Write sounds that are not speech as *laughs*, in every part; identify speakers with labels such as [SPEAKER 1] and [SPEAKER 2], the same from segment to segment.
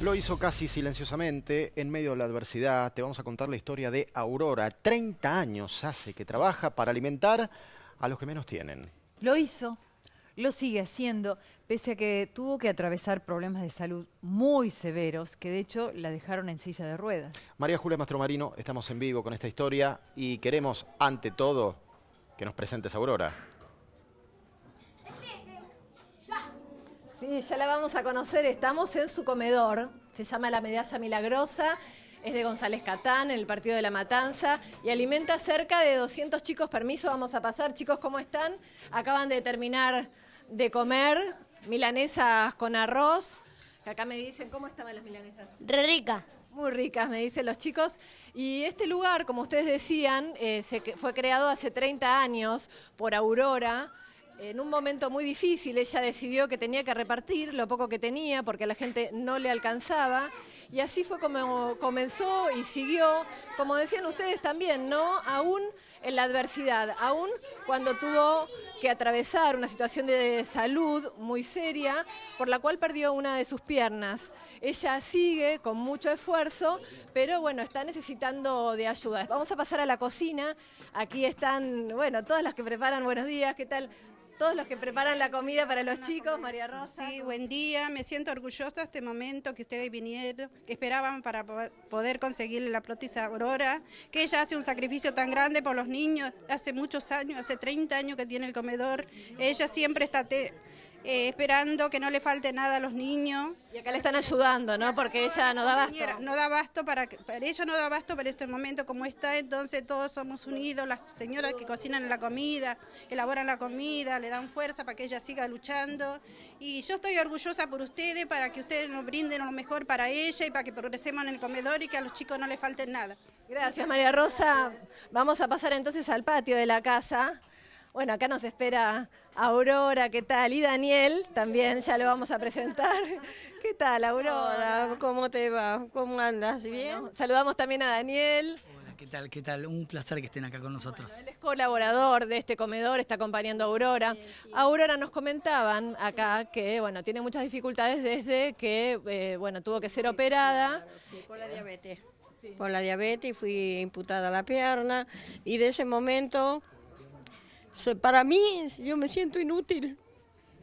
[SPEAKER 1] Lo hizo casi silenciosamente, en medio de la adversidad. Te vamos a contar la historia de Aurora. 30 años hace que trabaja para alimentar a los que menos tienen.
[SPEAKER 2] Lo hizo, lo sigue haciendo, pese a que tuvo que atravesar problemas de salud muy severos, que de hecho la dejaron en silla de ruedas.
[SPEAKER 1] María Julia Mastromarino, estamos en vivo con esta historia y queremos, ante todo, que nos presentes a Aurora.
[SPEAKER 2] Sí, ya la vamos a conocer. Estamos en su comedor. Se llama La Medalla Milagrosa. Es de González Catán, en el Partido de la Matanza, y alimenta cerca de 200 chicos. Permiso, vamos a pasar. Chicos, ¿cómo están? Acaban de terminar de comer milanesas con arroz. Acá me dicen, ¿cómo estaban las milanesas? Re rica. Muy ricas, me dicen los chicos. Y este lugar, como ustedes decían, eh, fue creado hace 30 años por Aurora, en un momento muy difícil ella decidió que tenía que repartir lo poco que tenía porque a la gente no le alcanzaba y así fue como comenzó y siguió, como decían ustedes también, ¿no? Aún en la adversidad, aún cuando tuvo que atravesar una situación de salud muy seria por la cual perdió una de sus piernas. Ella sigue con mucho esfuerzo, pero bueno, está necesitando de ayuda. Vamos a pasar a la cocina. Aquí están, bueno, todas las que preparan buenos días, ¿qué tal? todos los que preparan la comida para los chicos, María Rosa. Sí, buen día, me siento orgullosa este momento que ustedes vinieron, que esperaban para poder conseguir la prótesis Aurora, que ella hace un sacrificio tan grande por los niños, hace muchos años, hace 30 años que tiene el comedor, ella siempre está... Eh, esperando que no le falte nada a los niños. Y acá le están ayudando, ¿no? Porque ella no da basto. No da basto, para, para ella no da basto para este momento como está, entonces todos somos unidos, las señoras que cocinan la comida, elaboran la comida, le dan fuerza para que ella siga luchando. Y yo estoy orgullosa por ustedes, para que ustedes nos brinden lo mejor para ella y para que progresemos en el comedor y que a los chicos no les falte nada. Gracias María Rosa. Vamos a pasar entonces al patio de la casa. Bueno, acá nos espera Aurora, ¿qué tal? Y Daniel también, ya lo vamos a presentar. *laughs* ¿Qué tal, Aurora? ¿cómo te va? ¿Cómo andas? ¿Bien? saludamos también a Daniel.
[SPEAKER 3] Hola, ¿qué tal? ¿Qué tal? Un placer que estén acá con nosotros. él
[SPEAKER 2] es colaborador de este comedor, está acompañando a Aurora. Aurora nos comentaban acá que, bueno, tiene muchas dificultades desde que, eh, bueno, tuvo que
[SPEAKER 4] ser operada. Eh, por la diabetes. Por la diabetes fui imputada a la pierna y de ese momento para mí yo me siento inútil.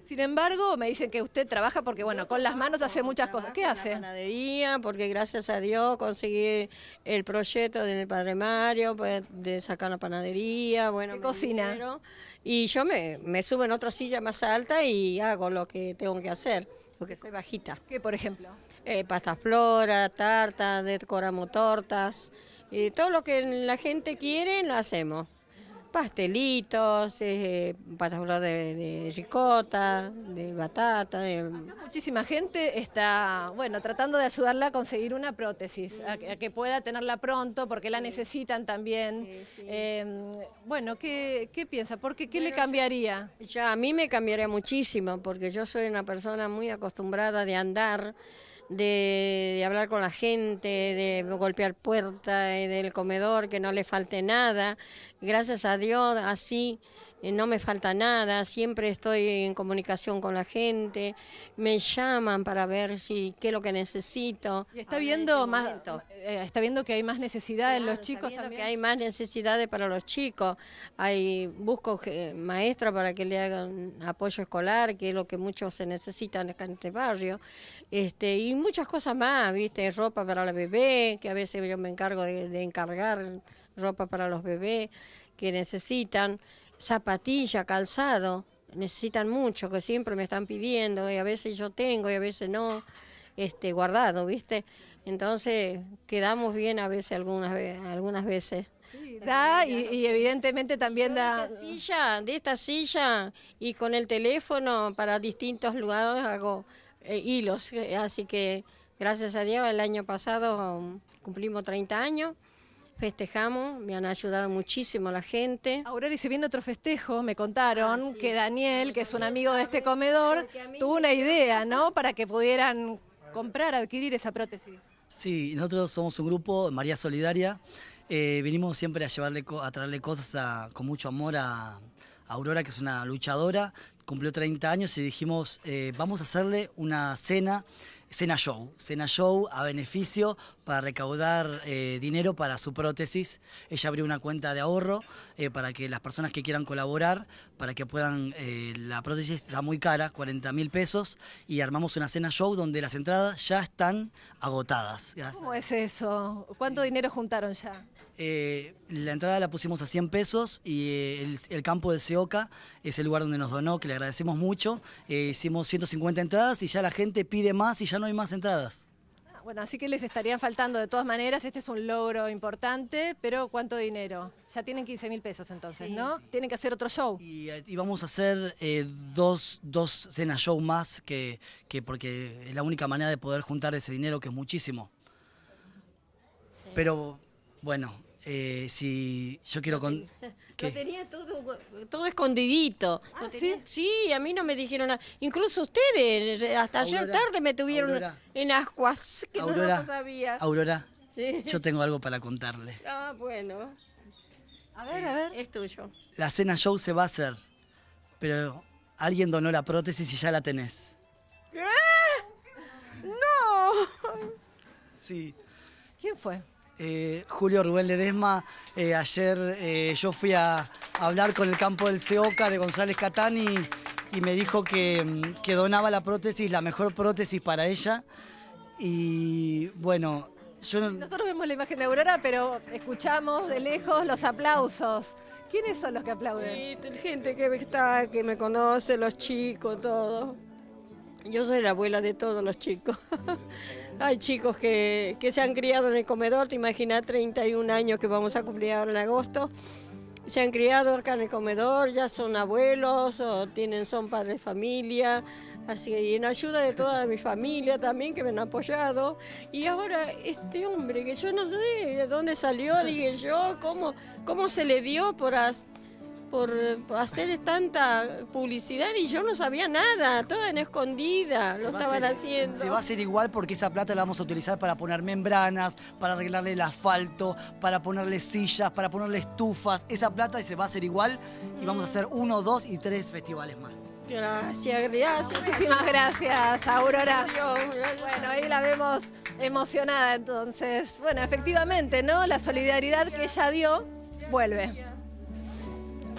[SPEAKER 4] Sin embargo, me dicen que usted trabaja porque, bueno, con las manos hace muchas cosas. ¿Qué hace? panadería, porque gracias a Dios conseguí el proyecto del Padre Mario, pues, de sacar la panadería, bueno. ¿Qué cocina? y yo me, subo en otra silla más alta y hago lo que tengo que hacer, porque soy bajita. ¿Qué, por ejemplo? Eh, pastas flora, tartas, decoramos tortas, y todo lo que la gente quiere lo hacemos pastelitos, eh, hablar de, de, ricota, de batata. muchísima gente está, bueno, tratando de
[SPEAKER 2] ayudarla a conseguir una prótesis, a, que pueda tenerla pronto, porque la necesitan también.
[SPEAKER 4] Em, bueno, ¿qué, piensa? ¿Por qué, le cambiaría? a mí me cambiaría muchísimo, porque yo soy una persona muy acostumbrada de andar de, hablar con la gente, de golpear puertas eh, del comedor, que no le falte nada. Gracias a Dios, así eh, no me falta nada, siempre estoy en comunicación con la gente, me llaman para ver si qué es lo que necesito. está ah, viendo este más eh, está viendo que hay más necesidades los chicos también. Que hay más necesidades para los chicos. Hay busco maestra para que le hagan apoyo escolar, que es lo que muchos se necesitan acá en este barrio. Este, y muchas cosas más, ¿viste? Ropa para la bebé, que a veces yo me encargo de encargar ropa para los bebés que necesitan zapatilla, calzado, necesitan mucho, que siempre me están pidiendo, y a veces yo tengo y a veces no, este, guardado, ¿viste? Entonces quedamos bien a veces, algunas, algunas veces. Sí, da y, evidentemente también da... silla, de esta silla y con el teléfono para distintos lugares hago eh, hilos, así que gracias a Dios el año pasado um, cumplimos 30 años festejamos, me han ayudado muchísimo la gente. Aurora, y se viene otro festejo, me contaron ah, que Daniel, que es un
[SPEAKER 2] amigo de este comedor, tuvo una idea, ¿no?, *laughs* para que pudieran comprar, adquirir esa prótesis.
[SPEAKER 3] Sí, nosotros somos un grupo, María Solidaria, eh, vinimos siempre a llevarle, a traerle cosas con mucho amor a, Aurora, que es una luchadora, cumplió 30 años y dijimos, eh, vamos a hacerle una cena, cena show, cena show a beneficio para recaudar eh, dinero para su prótesis. Ella abrió una cuenta de ahorro eh, para que las personas que quieran colaborar, para que puedan, eh, la prótesis está muy cara, 40 mil pesos, y armamos una cena show donde las entradas ya están agotadas.
[SPEAKER 2] ¿Cómo es eso? ¿Cuánto dinero juntaron ya?
[SPEAKER 3] la entrada la pusimos a 100 pesos y el, campo del Seoca es el lugar donde nos donó, que le agradecemos mucho. hicimos 150 entradas y ya la gente pide más y ya no hay más entradas.
[SPEAKER 2] Bueno, así que les estarían faltando de todas maneras. Este es un logro importante, pero ¿cuánto dinero? Ya tienen 15 mil pesos entonces, ¿no? Tienen que hacer otro show.
[SPEAKER 3] Eh, y, vamos a hacer eh, dos, dos cenas show más, que, que porque es la única manera de poder juntar ese dinero, que es muchísimo. Pero bueno, eh, si yo quiero con... Lo tenía todo, escondidito.
[SPEAKER 4] Ah, ¿sí? a mí no me dijeron nada. Incluso ustedes, eh, hasta ayer tarde me tuvieron en ascuas,
[SPEAKER 3] *laughs* que Aurora, no sabía. Aurora, yo tengo algo para contarle.
[SPEAKER 4] Ah, bueno. A ver, a ver. Es tuyo.
[SPEAKER 3] La cena show se va a hacer, pero alguien donó la prótesis y ya la tenés. ¿Qué? ¡No! Sí. ¿Quién fue? Eh, Julio Rubén Ledesma, eh, ayer eh, yo fui a, hablar con el campo del CEOCA de González Catán y, me dijo mm, que, donaba la prótesis, la mejor prótesis para ella. Y bueno, Nosotros
[SPEAKER 2] vemos la imagen de
[SPEAKER 3] Aurora, pero escuchamos de lejos los
[SPEAKER 4] aplausos. ¿Quiénes son los que aplauden? gente que está, que me conoce, los chicos, todo. Yo soy la abuela de todos los chicos. *laughs* Hay chicos que, se han criado en el comedor, te imaginas 31 años que vamos a cumplir ahora en agosto. Se han criado acá en el comedor, ya son abuelos, o tienen, son padres de familia, Así en ayuda de toda mi familia también que me han apoyado. Y ahora este hombre que yo no sé de dónde salió, dije yo, cómo, cómo se le dio por as, por hacer tanta publicidad y yo
[SPEAKER 3] no sabía nada, toda en escondida, lo estaban haciendo. Se va a hacer igual porque esa plata la vamos a utilizar para poner membranas, para arreglarle el asfalto, para ponerle sillas, para ponerle estufas, esa plata se va a hacer igual y vamos a hacer uno, dos y tres festivales más.
[SPEAKER 4] Gracias, gracias. Muchísimas gracias, Aurora. Bueno, ahí la vemos
[SPEAKER 2] emocionada entonces. Bueno, efectivamente, ¿no? La solidaridad que ella dio vuelve.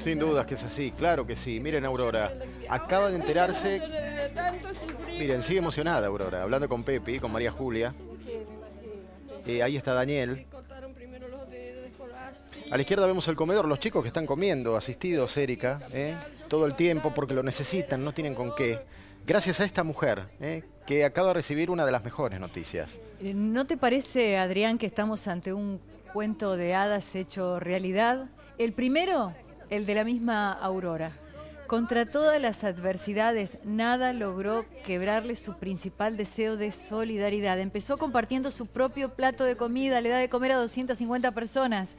[SPEAKER 1] Sin dudas que es así, claro que sí. Miren, Aurora, acaba de enterarse. Miren, sigue emocionada, Aurora, hablando con Pepi, con María Julia. Eh, ahí está Daniel. A la izquierda vemos el comedor, los chicos que están comiendo, asistidos, Erika, eh, todo el tiempo porque lo necesitan, no tienen con qué. Gracias a esta mujer, eh, que acaba de recibir una de las mejores noticias.
[SPEAKER 2] ¿No te parece, Adrián, que estamos ante un cuento de hadas hecho realidad? El primero el de la misma Aurora. Contra todas las adversidades, nada logró quebrarle su principal deseo de solidaridad. Empezó compartiendo su propio plato de comida, le da de comer a 250 personas.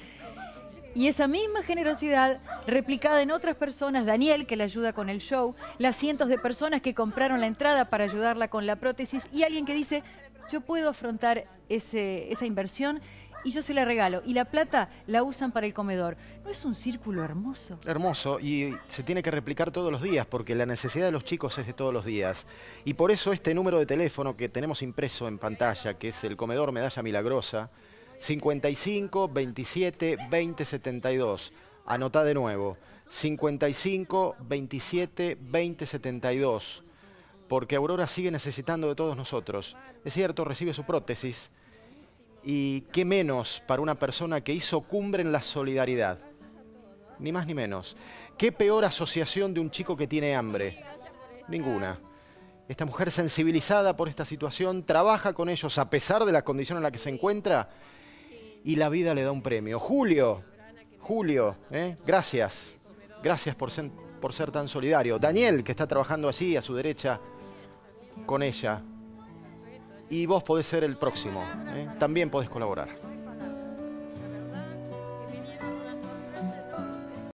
[SPEAKER 2] Y esa misma generosidad replicada en otras personas, Daniel que la ayuda con el show, las cientos de personas que compraron la entrada para ayudarla con la prótesis y alguien que dice, yo puedo afrontar esa inversión y yo se la regalo. Y la plata la usan para el comedor. ¿No es un círculo hermoso?
[SPEAKER 1] Hermoso y se tiene que replicar todos los días porque la necesidad de los chicos es de todos los días. Y por eso este número de teléfono que tenemos impreso en pantalla, que es el comedor Medalla Milagrosa, 55 27 20 72. Anotá de nuevo. 55 27 20 72. Porque Aurora sigue necesitando de todos nosotros. Es cierto, recibe su prótesis, y qué menos para una persona que hizo cumbre en la solidaridad. Ni más ni menos. ¿Qué peor asociación de un chico que tiene hambre? Ninguna. Esta mujer sensibilizada por esta situación trabaja con ellos a pesar de la condición en la que se encuentra y la vida le da un premio. Julio, Julio, ¿eh? gracias. Gracias por por ser tan solidario. Daniel, que está trabajando allí a su derecha con ella y vos podés ser el próximo. ¿eh? También podés colaborar.